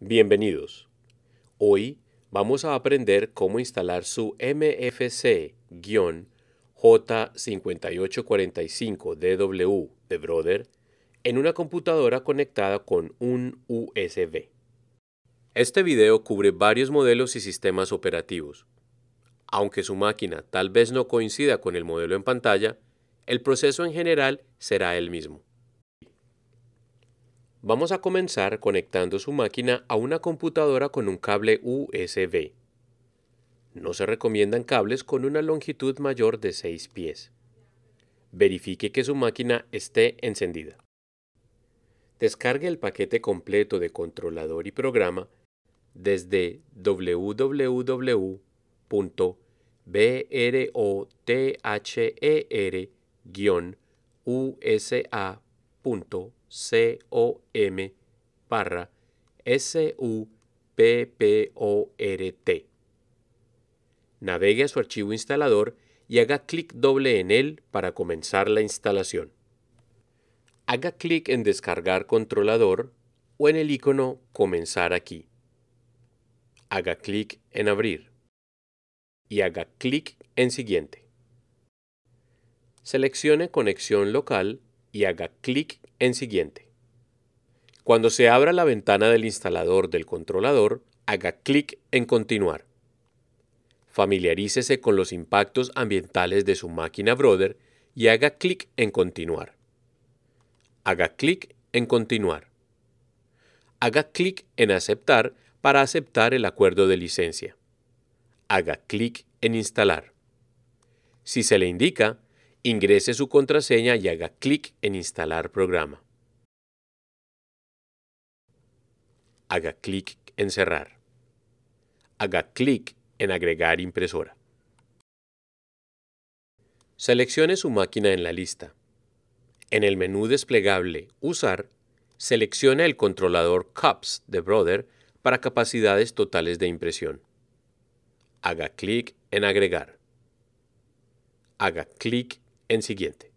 Bienvenidos. Hoy vamos a aprender cómo instalar su MFC-J5845DW de Brother en una computadora conectada con un USB. Este video cubre varios modelos y sistemas operativos. Aunque su máquina tal vez no coincida con el modelo en pantalla, el proceso en general será el mismo. Vamos a comenzar conectando su máquina a una computadora con un cable USB. No se recomiendan cables con una longitud mayor de 6 pies. Verifique que su máquina esté encendida. Descargue el paquete completo de controlador y programa desde wwwbrother e usacom C-O-M S-U-P-P-O-R-T. Navegue a su archivo instalador y haga clic doble en él para comenzar la instalación. Haga clic en Descargar controlador o en el icono Comenzar aquí. Haga clic en Abrir y haga clic en Siguiente. Seleccione Conexión local y haga clic en Siguiente. Cuando se abra la ventana del instalador del controlador, haga clic en Continuar. Familiarícese con los impactos ambientales de su máquina Brother y haga clic en Continuar. Haga clic en Continuar. Haga clic en Aceptar para aceptar el acuerdo de licencia. Haga clic en Instalar. Si se le indica, Ingrese su contraseña y haga clic en Instalar programa. Haga clic en Cerrar. Haga clic en Agregar impresora. Seleccione su máquina en la lista. En el menú desplegable Usar, seleccione el controlador CUPS de Brother para capacidades totales de impresión. Haga clic en Agregar. Haga clic en siguiente.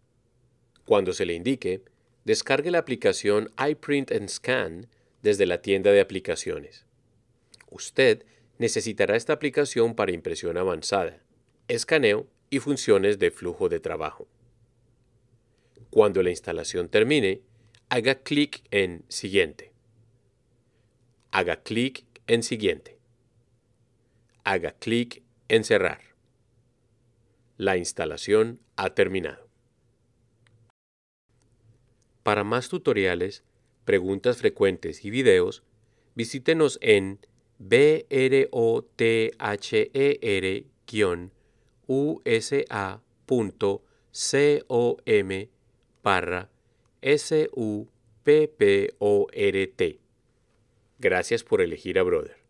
Cuando se le indique, descargue la aplicación iPrint and Scan desde la tienda de aplicaciones. Usted necesitará esta aplicación para impresión avanzada, escaneo y funciones de flujo de trabajo. Cuando la instalación termine, haga clic en Siguiente. Haga clic en Siguiente. Haga clic en Cerrar. La instalación ha terminado. Para más tutoriales, preguntas frecuentes y videos, visítenos en brother-usa.com SUPPORT. Gracias por elegir a Brother.